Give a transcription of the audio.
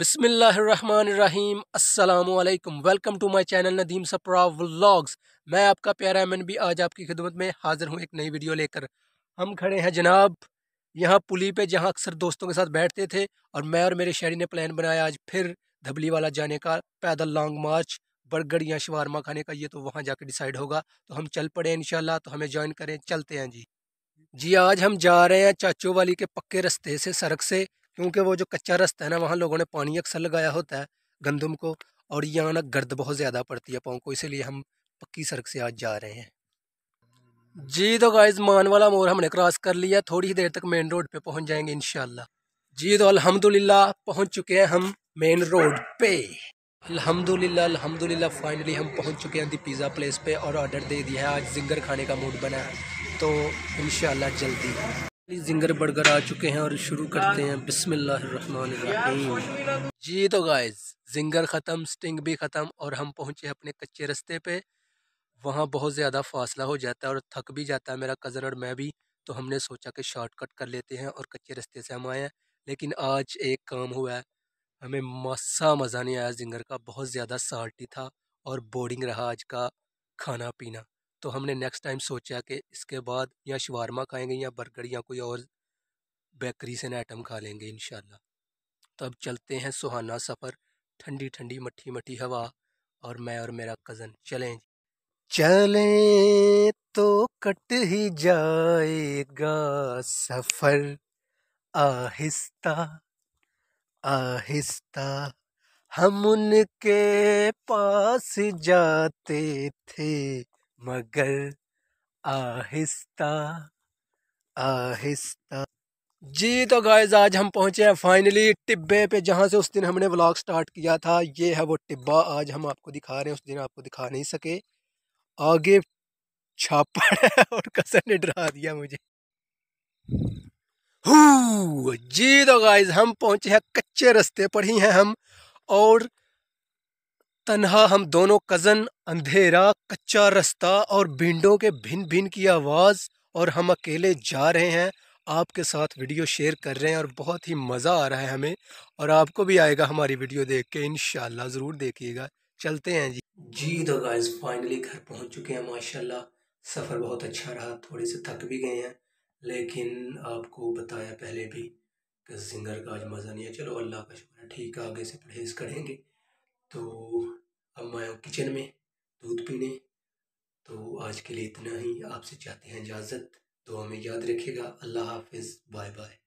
बिसमीम अल्लाम welcome to my channel Nadeem Sapra vlogs मैं आपका प्यारा एमन भी आज आपकी खिदमत में हाज़िर हूँ एक नई वीडियो लेकर हम खड़े हैं जनाब यहाँ पुली पे जहाँ अक्सर दोस्तों के साथ बैठते थे और मैं और मेरे शहरी ने प्लान बनाया आज फिर धबली वाला जाने का पैदल लॉन्ग मार्च बर्गर या शवारमा खाने का ये तो वहाँ जाके डिसाइड होगा तो हम चल पड़े इनशाला तो हमें ज्वाइन करें चलते हैं जी जी आज हम जा रहे हैं चाचो वाली के पक्के रास्ते से सड़क से क्योंकि वो जो कच्चा रास्ता है ना वहाँ लोगों ने पानी अक्सर लगाया होता है गंदम को और यहाँ ना गर्द बहुत ज़्यादा पड़ती है पाँव को इसीलिए हम पक्की सड़क से आज जा रहे हैं जी तो गाइज वाला मोर हमने क्रॉस कर लिया थोड़ी ही देर तक मेन रोड पे पहुंच जाएंगे इन जी तो अल्हम्दुलिल्लाह पहुंच चुके हैं हम मेन रोड पे अलहमदुल्ला अलहमदुल्ला फाइनली हम पहुंच चुके हैं दी पिज़्ज़ा प्लेस पे और ऑर्डर दे दिया है आज जिंगर खाने का मूड बना है तो इन जल्दी जिंगर बर्गर आ चुके हैं और शुरू करते हैं बिसमिल्ल जी तो गाइस जिंगर ख़त्म स्टिंग भी ख़त्म और हम पहुंचे अपने कच्चे रास्ते पे वहाँ बहुत ज़्यादा फासला हो जाता है और थक भी जाता है मेरा कज़न और मैं भी तो हमने सोचा कि शॉर्टकट कर लेते हैं और कच्चे रास्ते से हम आए हैं लेकिन आज एक काम हुआ है हमें मसा मज़ा नहीं आया जिंगर का बहुत ज़्यादा साल्टी था और बोरिंग रहा आज का खाना पीना तो हमने नेक्स्ट टाइम सोचा कि इसके बाद या शवारमा खाएंगे या बर्गर या कोई और बेकरी से ना आइटम खा लेंगे इन तो अब चलते हैं सुहाना सफ़र ठंडी ठंडी मट्ठी मट्ठी हवा और मैं और मेरा कज़न चलें चलें तो कट ही जाएगा सफ़र आहिस्ता आहिस्ता हम उनके पास जाते थे मगर आहिस्ता आहिस्ता जी तो गाइज आज हम पहुंचे हैं फाइनली टिब्बे पे जहां से उस दिन हमने व्लॉग स्टार्ट किया था ये है वो टिब्बा आज हम आपको दिखा रहे हैं उस दिन आपको दिखा नहीं सके आगे छापड़ है और कसर ने डरा दिया मुझे जी तो गाइज हम पहुंचे हैं कच्चे रास्ते पर ही हैं हम और तन्हा हम दोनों कज़न अंधेरा कच्चा रास्ता और भिंडों के भिन भिन की आवाज़ और हम अकेले जा रहे हैं आपके साथ वीडियो शेयर कर रहे हैं और बहुत ही मज़ा आ रहा है हमें और आपको भी आएगा हमारी वीडियो देख के इन ज़रूर देखिएगा चलते हैं जी जी तो गाइज फाइनली घर पहुंच चुके हैं माशाल्लाह सफ़र बहुत अच्छा रहा थोड़े से थक भी गए हैं लेकिन आपको बताया पहले भी कि सिंगर का आज मज़ा नहीं है चलो अल्लाह का शुक्र है ठीक आगे से परहेज़ करेंगे तो अब मैं किचन में दूध पीने तो आज के लिए इतना ही आपसे चाहते हैं इजाज़त दुआ में याद रखिएगा अल्लाह हाफिज़ बाय बाय